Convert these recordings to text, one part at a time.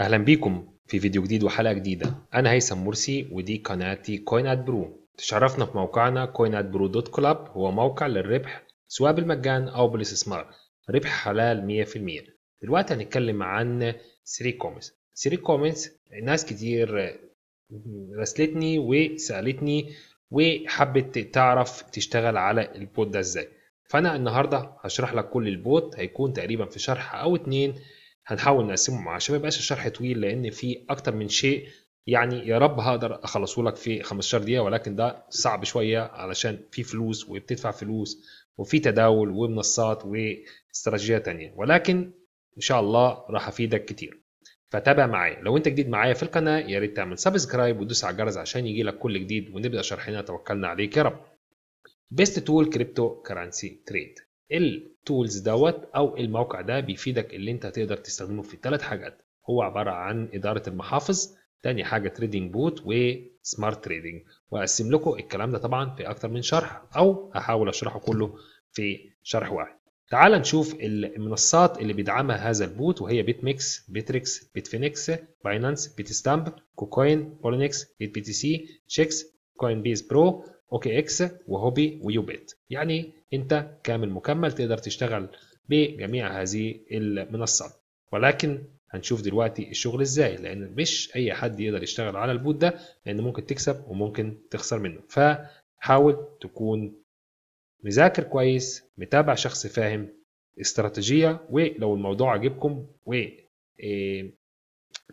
اهلا بيكم في فيديو جديد وحلقه جديده انا هيثم مرسي ودي قناتي كوين برو تشرفنا في موقعنا كوين برو دوت كلاب هو موقع للربح سواء بالمجان او بالاستثمار ربح حلال 100% دلوقتي هنتكلم عن 3 كومنتس 3 كومنتس ناس كتير راسلتني وسالتني وحبت تعرف تشتغل على البوت ده ازاي فانا النهارده هشرح لك كل البوت هيكون تقريبا في شرح او اتنين هنحاول نقسمهم عشان ما يبقاش الشرح طويل لان في اكتر من شيء يعني يا رب هقدر اخلصه لك في 15 دقيقه ولكن ده صعب شويه علشان في فلوس وبتدفع فلوس وفي تداول ومنصات واستراتيجيه تانية ولكن ان شاء الله راح افيدك كتير فتابع معايا لو انت جديد معايا في القناه يا ريت تعمل سبسكرايب وتدوس على الجرس عشان يجي لك كل جديد ونبدا شرحنا توكلنا عليك يا رب بيست تول كريبتو كرنسي تريد التولز دوت او الموقع ده بيفيدك اللي انت تقدر تستخدمه في ثلاث حاجات هو عباره عن اداره المحافظ تاني حاجه تريدنج بوت وسمارت تريدنج واقسم لكم الكلام ده طبعا في اكتر من شرح او هحاول اشرحه كله في شرح واحد تعال نشوف المنصات اللي بيدعمها هذا البوت وهي بيت ميكس بيتريكس بيت فينيكس باينانس بيت ستامب كوكوين بولينكس بيت بي تي سي شيكس كوين بيز برو اوكي اكس وهوبي ويوبيت يعني انت كامل مكمل تقدر تشتغل بجميع هذه المنصات ولكن هنشوف دلوقتي الشغل ازاي لان مش اي حد يقدر يشتغل على البوت ده لان ممكن تكسب وممكن تخسر منه فحاول تكون مذاكر كويس متابع شخص فاهم استراتيجية ولو الموضوع عجبكم و إيه،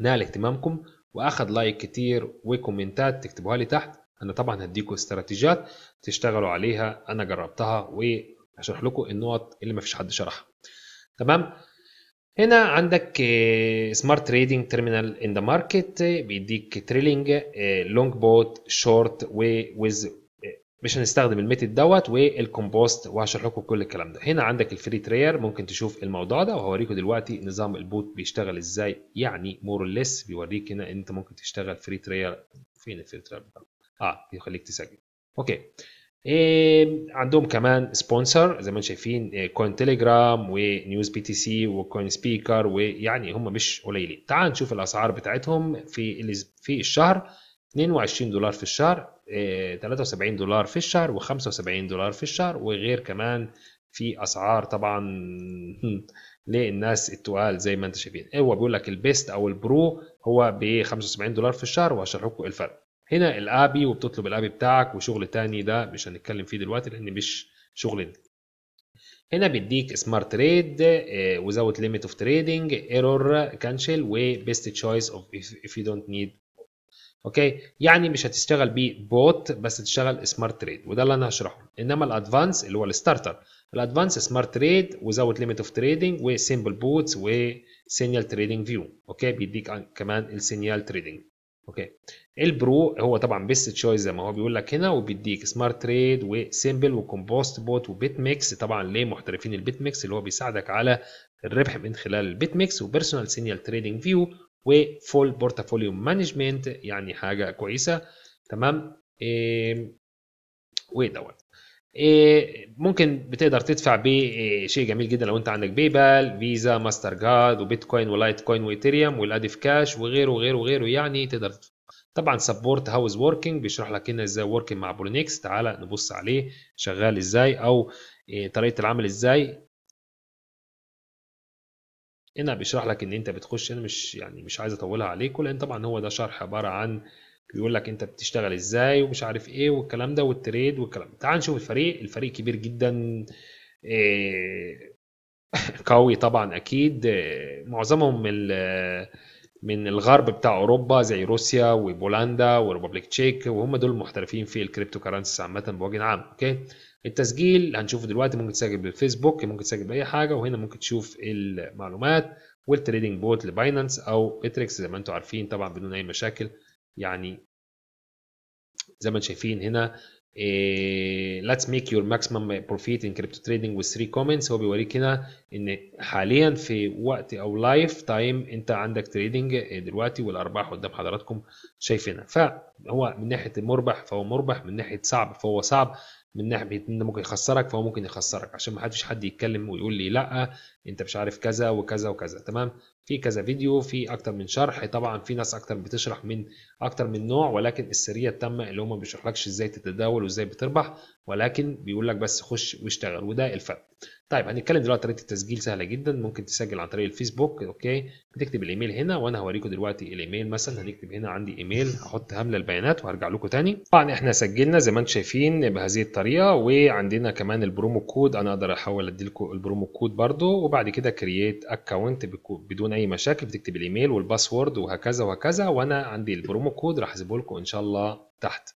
نال اهتمامكم واخد لايك كتير وكومنتات تكتبوها لي تحت انا طبعا هديكم استراتيجيات تشتغلوا عليها انا جربتها وهشرح لكم النقط اللي ما فيش حد شرحها تمام هنا عندك سمارت تريدنج تيرمينال ان ذا ماركت بيديك تريلينج لونج بوت شورت ويز مش هنستخدم الميتد دوت والكومبوست وهشرح لكم كل الكلام ده هنا عندك الفري تريير ممكن تشوف الموضوع ده وهوريكم دلوقتي نظام البوت بيشتغل ازاي يعني مور ليس بيوريك هنا انت ممكن تشتغل فري تريير فين الفري تريير بتاعك اه بيخليك تسجل اوكي إيه عندهم كمان سبونسر زي ما انتم شايفين إيه كوين تيليجرام ونيوز بي تي سي وكوين سبيكر ويعني هم مش قليلين تعال نشوف الاسعار بتاعتهم في في الشهر 22 دولار في الشهر إيه 73 دولار في الشهر و75 دولار في الشهر وغير كمان في اسعار طبعا للناس التقال زي ما انتم شايفين إيه، هو بيقول لك البيست او البرو هو ب 75 دولار في الشهر وهشرح لكم إيه الفرق هنا الابي وبتطلب الابي بتاعك وشغل تاني ده مش هنتكلم فيه دلوقتي لان مش شغلنا هنا بيديك سمارت تريد وزود ليميت اوف تريدنج ايرور كانشل وبيست تشويس اوف اف يو دونت نيد اوكي يعني مش هتشتغل بيه بوت بس تشتغل سمارت تريد وده اللي انا هشرحه انما الادفانس اللي هو الستارتر الادفانس سمارت تريد وزود ليميت اوف تريدنج وسيمبل بوتس وسينيال تريدنج فيو اوكي بيديك كمان السينيال تريدنج اوكي البرو هو طبعا بيست تشويس زي ما هو بيقول لك هنا وبيديك سمارت تريد وسيمبل وكومبوست بوت وبيت ميكس طبعا ليه محترفين البيت ميكس اللي هو بيساعدك على الربح من خلال البيت ميكس وبيرسونال سينيال تريدنج فيو وفول بورتفوليو مانجمنت يعني حاجه كويسه تمام إيه ودوت إيه، ممكن بتقدر تدفع بشيء إيه، جميل جدا لو انت عندك باي بال فيزا ماستر جارد وبيتكوين ولايت كوين وايثيريوم والادف كاش وغيره وغيره وغيره يعني تقدر تدفع طبعا سبورت هاوس وركينج بيشرح لك هنا ازاي وركينج مع برونيكس تعالى نبص عليه شغال ازاي او إيه، طريقه العمل ازاي هنا بيشرح لك ان انت بتخش انا مش يعني مش عايز اطولها عليكم لان طبعا هو ده شرح عباره عن بيقول لك انت بتشتغل ازاي ومش عارف ايه والكلام ده والتريد والكلام تعال نشوف الفريق الفريق كبير جدا آه، قوي طبعا اكيد آه، معظمهم من من الغرب بتاع اوروبا زي روسيا وبولندا وريبوبليك تشيك وهم دول محترفين في الكريبتو كرنسيز عامه بوجه عام اوكي التسجيل هنشوفه دلوقتي ممكن تسجل بالفيسبوك ممكن تسجل باي حاجه وهنا ممكن تشوف المعلومات والتريدنج بوت لباينانس او بيتريكس زي ما انتم عارفين طبعا بدون اي مشاكل يعني زي ما انتم شايفين هنا إيه، let's make your maximum profit in crypto trading with three comments هو بيوريك هنا ان حاليا في وقت او لايف تايم انت عندك تريدنج دلوقتي والارباح قدام حضراتكم شايفينها فهو من ناحيه المربح فهو مربح من ناحيه صعب فهو صعب من ناحيه انه ممكن يخسرك فهو ممكن يخسرك عشان ما حدش حد يتكلم ويقول لي لا انت مش عارف كذا وكذا وكذا تمام في كذا فيديو في اكتر من شرح طبعا في ناس اكتر بتشرح من اكتر من نوع ولكن السريه التامه اللي هم ما بيشرحلكش ازاي تتداول وازاي بتربح ولكن بيقول لك بس خش واشتغل وده الفرق طيب هنتكلم دلوقتي طريقه التسجيل سهله جدا ممكن تسجل عن طريق الفيسبوك اوكي بتكتب الايميل هنا وانا هوريكم دلوقتي الايميل مثلا هنكتب هنا عندي ايميل هحط همله البيانات وهرجع لكم تاني طبعا احنا سجلنا زي ما انتم شايفين بهذه الطريقه وعندنا كمان البرومو كود انا اقدر احول ادي لكم البرومو كود برده وبعد كده كرييت اكونت بدون اي مشاكل بتكتب الايميل والباسورد وهكذا وهكذا وانا عندي البرومو كود راح اسيبه لكم ان شاء الله تحت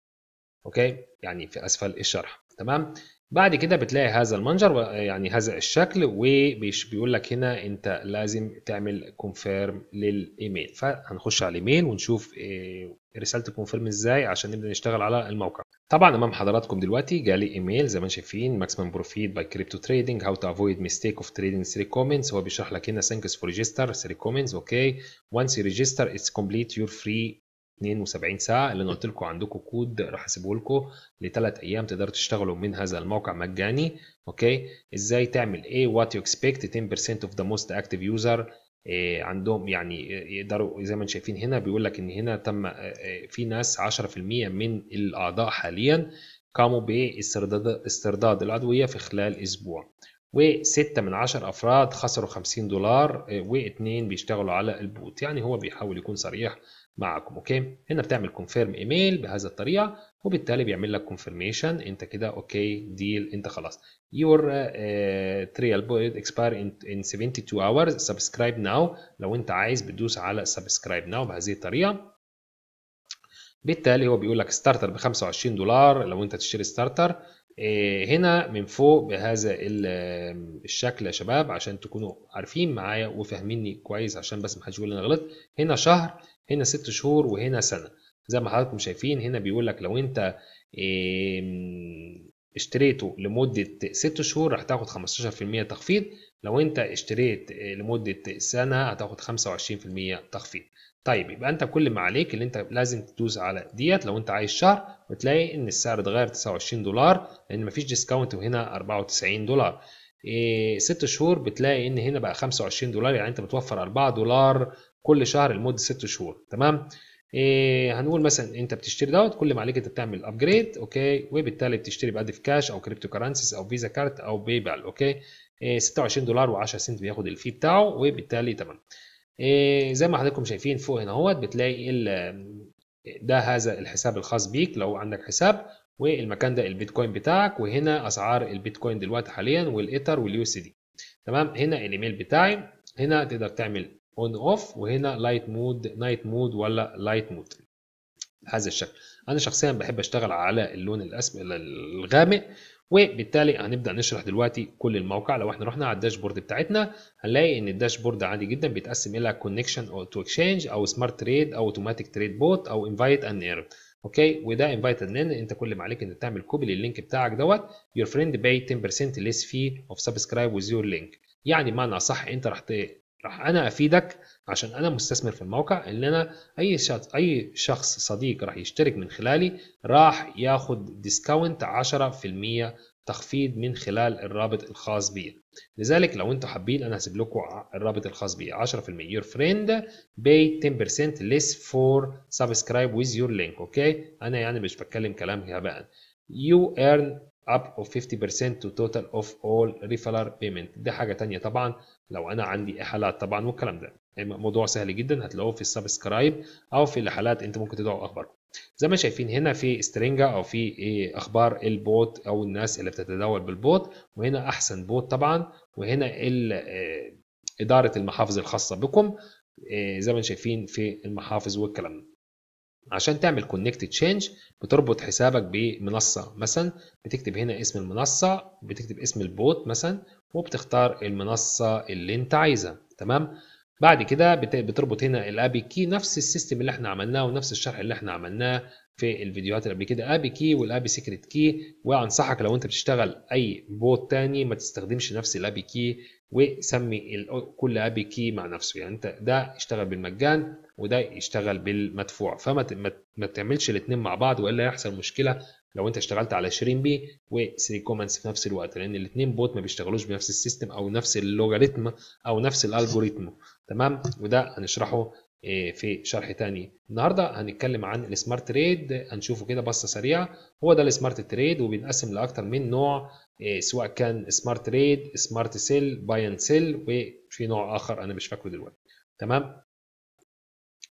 اوكي يعني في اسفل الشرح تمام بعد كده بتلاقي هذا المنجر يعني هذا الشكل وبيقول لك هنا انت لازم تعمل كونفيرم للايميل فهنخش على الايميل ونشوف آه، رساله الكونفيرم ازاي عشان نبدا نشتغل على الموقع طبعا امام حضراتكم دلوقتي جالي ايميل زي ما شايفين ماكسيمم بروفيت باي كريبتو تريدنج هاو تو افويد ميستيك اوف تريدنج 3 كومنتس هو بيشرح لك هنا ثانكس فور ريجستر 3 كومنتس اوكي وانس يو ريجستر اتس كومبليت يور فري 72 ساعه اللي انا قلت لكم عندكم كود راح اسيبه لكم لثلاث ايام تقدروا تشتغلوا من هذا الموقع مجاني اوكي ازاي تعمل ايه وات يو اكسبكت 10% اوف ذا موست اكتف يوزر عندهم يعني آه، يقدروا زي ما انتم شايفين هنا بيقول لك ان هنا تم آه، آه، في ناس 10% من الاعضاء حاليا قاموا باسترداد استرداد العضويه في خلال اسبوع وستة من عشر أفراد خسروا 50 دولار واثنين بيشتغلوا على البوت يعني هو بيحاول يكون صريح معكم اوكي هنا بتعمل كونفيرم ايميل بهذا الطريقه وبالتالي بيعمل لك كونفيرميشن انت كده اوكي ديل انت خلاص your آه، trial بويد expire in, 72 hours سبسكرايب ناو لو انت عايز بتدوس على سبسكرايب ناو بهذه الطريقه بالتالي هو بيقول لك ستارتر ب 25 دولار لو انت تشتري ستارتر آه، هنا من فوق بهذا الشكل يا شباب عشان تكونوا عارفين معايا وفاهميني كويس عشان بس محدش يقول انا غلطت هنا شهر هنا ست شهور وهنا سنه زي ما حضراتكم شايفين هنا بيقول لك لو انت اشتريته لمده ست شهور هتاخد 15% تخفيض لو انت اشتريت آه، لمده سنه هتاخد 25% تخفيض طيب يبقى انت كل ما عليك اللي انت لازم تدوس على ديت لو انت عايز شهر وتلاقي ان السعر اتغير 29 دولار لان مفيش ديسكاونت وهنا 94 دولار إيه ست شهور بتلاقي ان هنا بقى 25 دولار يعني انت بتوفر 4 دولار كل شهر لمده ست شهور تمام إيه هنقول مثلا انت بتشتري دوت كل ما عليك انت بتعمل ابجريد اوكي وبالتالي بتشتري بقى في كاش او كريبتو كرانسيس او فيزا كارت او باي بال اوكي إيه 26 دولار و10 سنت بياخد الفي بتاعه وبالتالي تمام إيه، زي ما حضراتكم شايفين فوق هنا اهوت بتلاقي ده هذا الحساب الخاص بيك لو عندك حساب والمكان ده البيتكوين بتاعك وهنا اسعار البيتكوين دلوقتي حاليا والايثر واليو اس دي تمام هنا الايميل بتاعي هنا تقدر تعمل اون اوف وهنا لايت مود نايت مود ولا لايت مود بهذا الشكل انا شخصيا بحب اشتغل على اللون الاسود الغامق وبالتالي هنبدا نشرح دلوقتي كل الموقع لو احنا رحنا على الداشبورد بتاعتنا هنلاقي ان الداشبورد عادي جدا بيتقسم الى كونكشن او تو اكسشينج او سمارت تريد او اوتوماتيك تريد بوت او انفايت ان ايرور اوكي وده انفايت ان انت كل ما عليك ان تعمل كوبي لللينك بتاعك دوت يور فريند باي 10% ليس في اوف سبسكرايب ويز يور لينك يعني بمعنى اصح انت راح راح انا افيدك عشان انا مستثمر في الموقع اللي انا اي شخص اي شخص صديق راح يشترك من خلالي راح ياخد ديسكاونت 10% تخفيض من خلال الرابط الخاص بي لذلك لو انتوا حابين انا هسيب لكم الرابط الخاص بي 10% يور فريند باي 10% ليس فور سبسكرايب ويز يور لينك اوكي انا يعني مش بتكلم كلام هباء يو ارن up of 50% to total of all referral payment دي حاجة تانية طبعا لو انا عندي احالات طبعا والكلام ده يعني موضوع سهل جدا هتلاقوه في السبسكرايب او في الحالات انت ممكن تدعوا اخباركم زي ما شايفين هنا في سترينجا او في ايه اخبار البوت او الناس اللي بتتداول بالبوت وهنا احسن بوت طبعا وهنا آه، اداره المحافظ الخاصه بكم آه، زي ما شايفين في المحافظ والكلام ده عشان تعمل كونكت تشينج بتربط حسابك بمنصه مثلا بتكتب هنا اسم المنصه بتكتب اسم البوت مثلا وبتختار المنصة اللي انت عايزها تمام بعد كده بتربط هنا الابي كي نفس السيستم اللي احنا عملناه ونفس الشرح اللي احنا عملناه في الفيديوهات اللي قبل كده ابي كي والابي سيكريت كي وانصحك لو انت بتشتغل اي بوت تاني ما تستخدمش نفس الابي كي وسمي كل ابي كي مع نفسه يعني انت ده يشتغل بالمجان وده يشتغل بالمدفوع فما ما تعملش الاثنين مع بعض والا يحصل مشكله لو انت اشتغلت على شيرين بي كومنتس في نفس الوقت لان الاثنين بوت ما بيشتغلوش بنفس السيستم او نفس اللوغاريتم او نفس الالجوريتم تمام وده هنشرحه آه، في شرح تاني النهارده هنتكلم عن السمارت تريد هنشوفه كده بصه سريعه هو ده السمارت تريد وبينقسم لاكثر من نوع آه، سواء كان سمارت تريد سمارت سيل باي اند سيل وفي نوع اخر انا مش فاكره دلوقتي تمام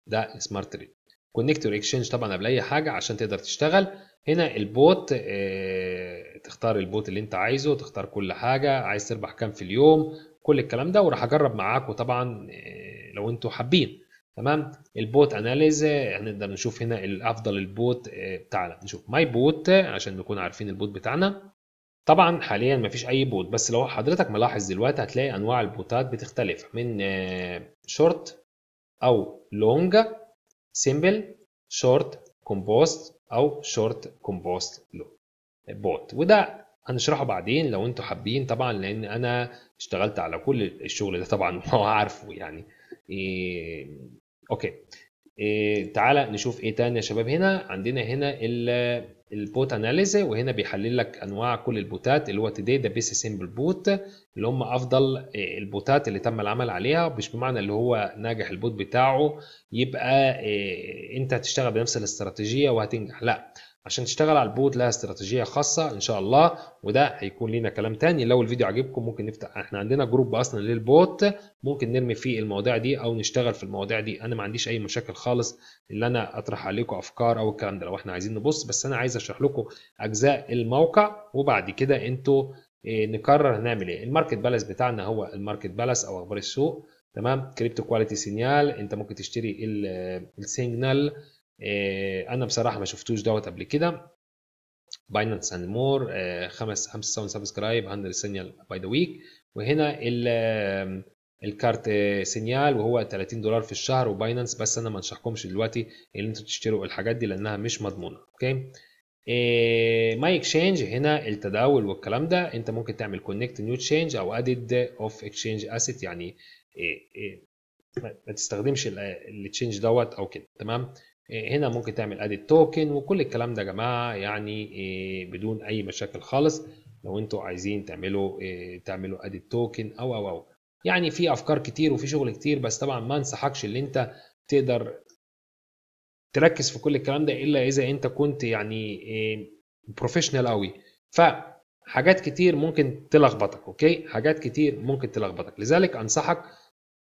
ده سمارت تريد كونكتور اكسشينج طبعا قبل اي حاجه عشان تقدر تشتغل هنا البوت اه تختار البوت اللي انت عايزه تختار كل حاجه عايز تربح كام في اليوم كل الكلام ده وراح اجرب معاكم طبعا اه لو انتوا حابين تمام البوت اناليز هنقدر نشوف هنا الافضل البوت آه، بتاعنا نشوف ماي بوت عشان نكون عارفين البوت بتاعنا طبعا حاليا مفيش اي بوت بس لو حضرتك ملاحظ دلوقتي هتلاقي انواع البوتات بتختلف من شورت آه، او لونج سيمبل شورت كومبوست او شورت كومبوست بوت وده هنشرحه بعدين لو انتوا حابين طبعا لان انا اشتغلت على كل الشغل ده طبعا هو عارفه يعني إيه اوكي إيه تعالى نشوف ايه تاني يا شباب هنا عندنا هنا البوت اناليز وهنا بيحلل لك انواع كل البوتات اللي هو تدي ذا بيس سيمبل بوت اللي هم افضل آه، البوتات اللي تم العمل عليها مش بمعنى اللي هو ناجح البوت بتاعه يبقى آه، انت هتشتغل بنفس الاستراتيجيه وهتنجح لا عشان تشتغل على البوت لها استراتيجيه خاصه ان شاء الله وده هيكون لينا كلام تاني لو الفيديو عجبكم ممكن نفتح احنا عندنا جروب اصلا للبوت ممكن نرمي فيه المواضيع دي او نشتغل في المواضيع دي انا ما عنديش اي مشاكل خالص ان انا اطرح عليكم افكار او الكلام ده لو احنا عايزين نبص بس انا عايز اشرح لكم اجزاء الموقع وبعد كده انتوا آه، نقرر هنعمل ايه الماركت بالاس بتاعنا هو الماركت بالاس او اخبار السوق تمام كريبتو كواليتي سينيال انت ممكن تشتري السيجنال آه، آه، انا بصراحه ما شفتوش دوت قبل كده باينانس اند مور خمس 5000 سبسكرايب 100 سينيال باي ذا ويك وهنا الكارت سينيال آه، وهو 30 دولار في الشهر وباينانس بس انا ما انصحكمش دلوقتي ان انتوا تشتروا الحاجات دي لانها مش مضمونه اوكي ماي آه، اكشينج هنا التداول والكلام ده انت ممكن تعمل كونكت نيو تشينج او ادد اوف اكشينج اسيت يعني ما تستخدمش التشينج دوت او كده تمام إيه، هنا ممكن تعمل ادي توكن وكل الكلام ده يا جماعه يعني إيه، بدون اي مشاكل خالص لو انتوا عايزين تعملوا إيه، تعملوا ادي توكن او او او يعني في افكار كتير وفي شغل كتير بس طبعا ما انصحكش ان انت تقدر تركز في كل الكلام ده الا اذا انت كنت يعني بروفيشنال قوي ف حاجات كتير ممكن تلخبطك اوكي حاجات كتير ممكن تلخبطك لذلك انصحك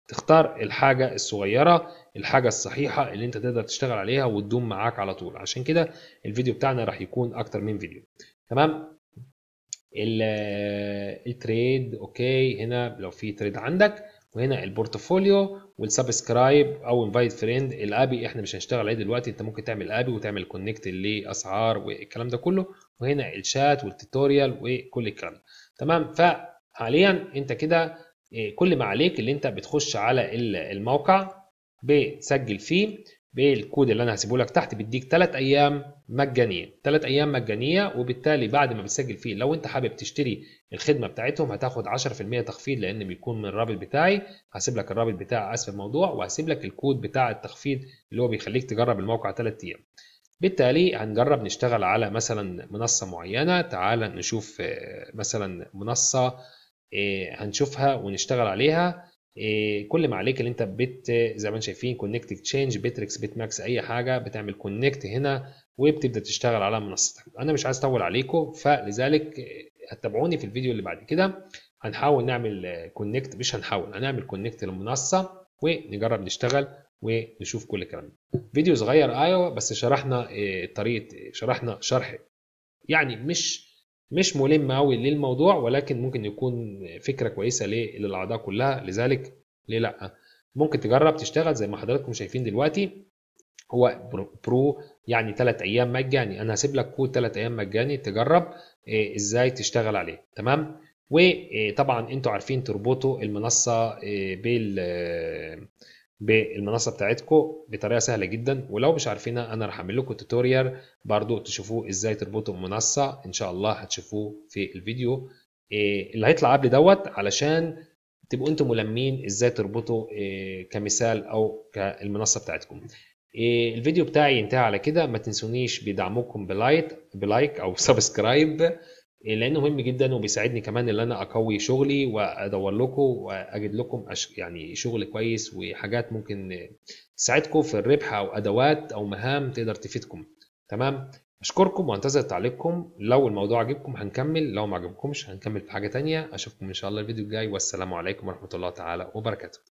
تختار الحاجة الصغيرة الحاجة الصحيحة اللي انت تقدر تشتغل عليها وتدوم معاك على طول عشان كده الفيديو بتاعنا راح يكون اكتر من فيديو تمام التريد اوكي هنا لو في تريد عندك وهنا البورتفوليو والسبسكرايب او انفايت فريند الابي احنا مش هنشتغل عليه دلوقتي انت ممكن تعمل ابي وتعمل كونكت لاسعار والكلام ده كله وهنا الشات والتوتوريال وكل الكلام ده تمام فحاليا انت كده كل ما عليك اللي انت بتخش على الموقع بتسجل فيه بالكود اللي انا هسيبه لك تحت بيديك ثلاث ايام مجانيه ثلاث ايام مجانيه وبالتالي بعد ما بتسجل فيه لو انت حابب تشتري الخدمه بتاعتهم هتاخد 10% تخفيض لان بيكون من الرابط بتاعي هسيب لك الرابط بتاع اسف الموضوع وهسيب لك الكود بتاع التخفيض اللي هو بيخليك تجرب الموقع ثلاث ايام بالتالي هنجرب نشتغل على مثلا منصه معينه تعال نشوف آه، مثلا منصه إيه، هنشوفها ونشتغل عليها إيه، كل ما عليك اللي انت بت زي ما انتم شايفين كونكت تشينج بيتريكس بيت ماكس اي حاجه بتعمل كونكت هنا وبتبدا تشتغل على منصتك انا مش عايز اطول عليكم فلذلك هتتابعوني في الفيديو اللي بعد كده هنحاول نعمل كونكت مش هنحاول هنعمل كونكت للمنصه ونجرب نشتغل ونشوف كل الكلام فيديو صغير ايوه بس شرحنا إيه، طريقه شرحنا شرح يعني مش مش ملم قوي للموضوع ولكن ممكن يكون فكره كويسه للاعضاء كلها لذلك ليه لا ممكن تجرب تشتغل زي ما حضراتكم شايفين دلوقتي هو برو يعني ثلاث ايام مجاني انا هسيب لك كود ثلاث ايام مجاني تجرب آه، ازاي تشتغل عليه تمام وطبعا آه، انتوا عارفين تربطوا المنصه آه، بال بالمنصه بتاعتكم بطريقه سهله جدا ولو مش عارفينها انا راح اعمل لكم توتوريال برضو تشوفوه ازاي تربطوا المنصه ان شاء الله هتشوفوه في الفيديو إيه، اللي هيطلع قبل دوت علشان تبقوا انتم ملمين ازاي تربطوا إيه، كمثال او كالمنصه بتاعتكم إيه، الفيديو بتاعي ينتهي على كده ما تنسونيش بدعمكم بلايك بلايك او سبسكرايب إيه، لانه مهم جدا وبيساعدني كمان ان انا اقوي شغلي وادور لكم واجد لكم يعني شغل كويس وحاجات ممكن تساعدكم في الربح او ادوات او مهام تقدر تفيدكم تمام اشكركم وانتظر تعليقكم لو الموضوع عجبكم هنكمل لو ما عجبكمش هنكمل في حاجه تانية اشوفكم ان شاء الله الفيديو الجاي والسلام عليكم ورحمه الله تعالى وبركاته